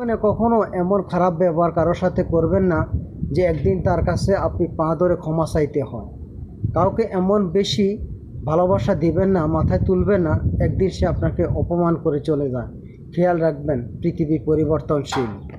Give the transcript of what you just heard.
মানে কখনো এমন খারাপ ব্যবহার কারোর সাথে করবেন না যে একদিন তার কাছে আপনি পা ধরে ক্ষমা চাইতে হয় কাউকে এমন বেশি ভালোবাসা দিবেন না মাথায় তুলবেন না একদিন সে আপনাকে অপমান করে চলে যায় খেয়াল রাখবেন পৃথিবী পরিবর্তনশীল